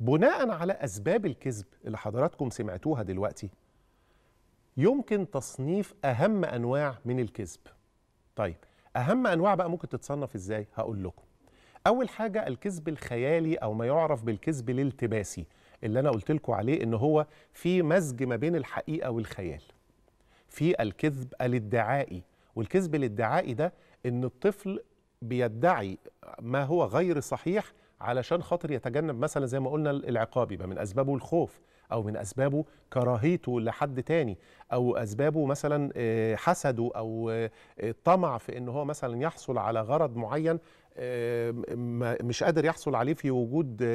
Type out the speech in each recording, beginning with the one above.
بناء على اسباب الكذب اللي حضراتكم سمعتوها دلوقتي يمكن تصنيف اهم انواع من الكذب طيب اهم انواع بقى ممكن تتصنف ازاي هقول لكم اول حاجه الكذب الخيالي او ما يعرف بالكذب الالتباسي اللي انا قلت لكم عليه ان هو في مزج ما بين الحقيقه والخيال في الكذب الادعائي والكذب الادعائي ده ان الطفل بيدعي ما هو غير صحيح علشان خاطر يتجنب مثلا زي ما قلنا العقاب يبقى من اسبابه الخوف او من اسبابه كراهيته لحد تاني او اسبابه مثلا آه، حسده او الطمع آه، في ان هو مثلا يحصل على غرض معين آه، مش قادر يحصل عليه في وجود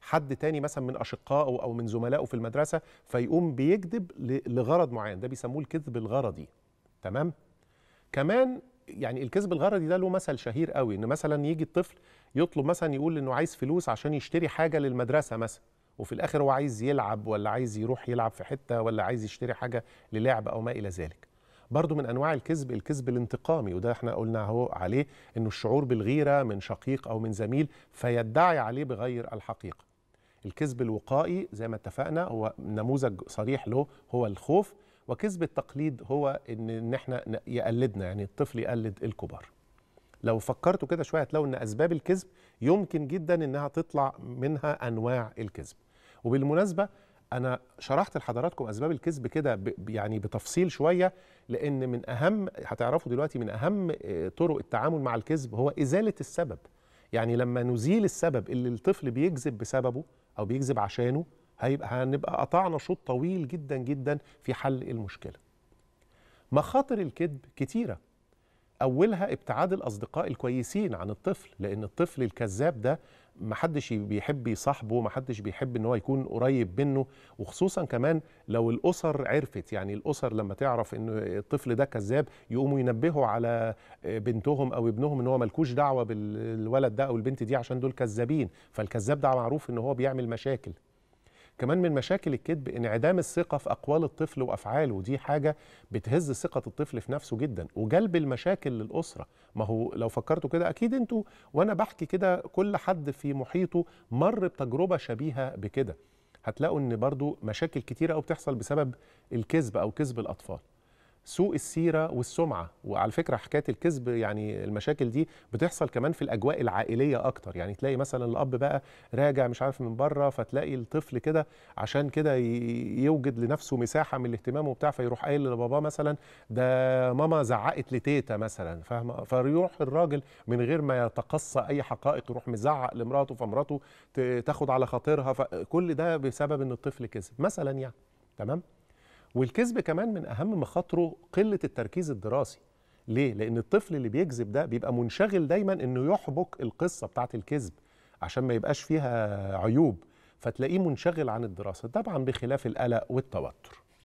حد تاني مثلا من اشقائه او من زملائه في المدرسه فيقوم بيكذب لغرض معين ده بيسموه الكذب الغرضي تمام كمان يعني الكذب الغرضي ده له مثل شهير قوي ان مثلا يجي الطفل يطلب مثلا يقول انه عايز فلوس عشان يشتري حاجه للمدرسه مثلا وفي الاخر هو عايز يلعب ولا عايز يروح يلعب في حته ولا عايز يشتري حاجه للعب او ما الى ذلك برضو من انواع الكذب الكذب الانتقامي وده احنا قلنا اهو عليه انه الشعور بالغيره من شقيق او من زميل فيدعي عليه بغير الحقيقه الكذب الوقائي زي ما اتفقنا هو نموذج صريح له هو الخوف وكذب التقليد هو ان ان احنا يقلدنا يعني الطفل يقلد الكبار لو فكرتوا كده شويه هتلاقوا ان اسباب الكذب يمكن جدا انها تطلع منها انواع الكذب وبالمناسبه انا شرحت لحضراتكم اسباب الكذب كده يعني بتفصيل شويه لان من اهم هتعرفوا دلوقتي من اهم آه، طرق التعامل مع الكذب هو ازاله السبب يعني لما نزيل السبب اللي الطفل بيكذب بسببه او بيكذب عشانه هيبقى هنبقى قطعنا شوط طويل جدا جدا في حل المشكله مخاطر الكذب كتيره اولها ابتعاد الاصدقاء الكويسين عن الطفل لان الطفل الكذاب ده محدش بيحب يصاحبه محدش بيحب ان هو يكون قريب منه وخصوصا كمان لو الاسر عرفت يعني الاسر لما تعرف ان الطفل ده كذاب يقوموا ينبهوا على بنتهم او ابنهم ان هو ملكوش دعوه بالولد ده او البنت دي عشان دول كذابين فالكذاب ده معروف ان هو بيعمل مشاكل كمان من مشاكل الكذب انعدام الثقه في اقوال الطفل وافعاله دي حاجه بتهز ثقه الطفل في نفسه جدا وجلب المشاكل للاسره ما هو لو فكرتوا كده اكيد انتوا وانا بحكي كده كل حد في محيطه مر بتجربه شبيهه بكده هتلاقوا ان برضو مشاكل كتيره قوي بتحصل بسبب الكذب او كذب الاطفال سوء السيره والسمعه وعلى فكره حكايه الكذب يعني المشاكل دي بتحصل كمان في الاجواء العائليه اكتر يعني تلاقي مثلا الاب بقى راجع مش عارف من بره فتلاقي الطفل كده عشان كده يوجد لنفسه مساحه من الاهتمام وبتاع فيروح قايل لباباه مثلا ده ماما زعقت لتيتا مثلا فاهمه فيروح الراجل من غير ما يتقصى اي حقائق يروح مزعق لمراته فمراته تاخد على خاطرها فكل ده بسبب ان الطفل كذب مثلا يعني تمام والكذب كمان من اهم مخاطره قله التركيز الدراسي ليه لان الطفل اللي بيكذب ده بيبقى منشغل دايما انه يحبك القصه بتاعه الكذب عشان ما يبقاش فيها عيوب فتلاقيه منشغل عن الدراسه طبعا بخلاف القلق والتوتر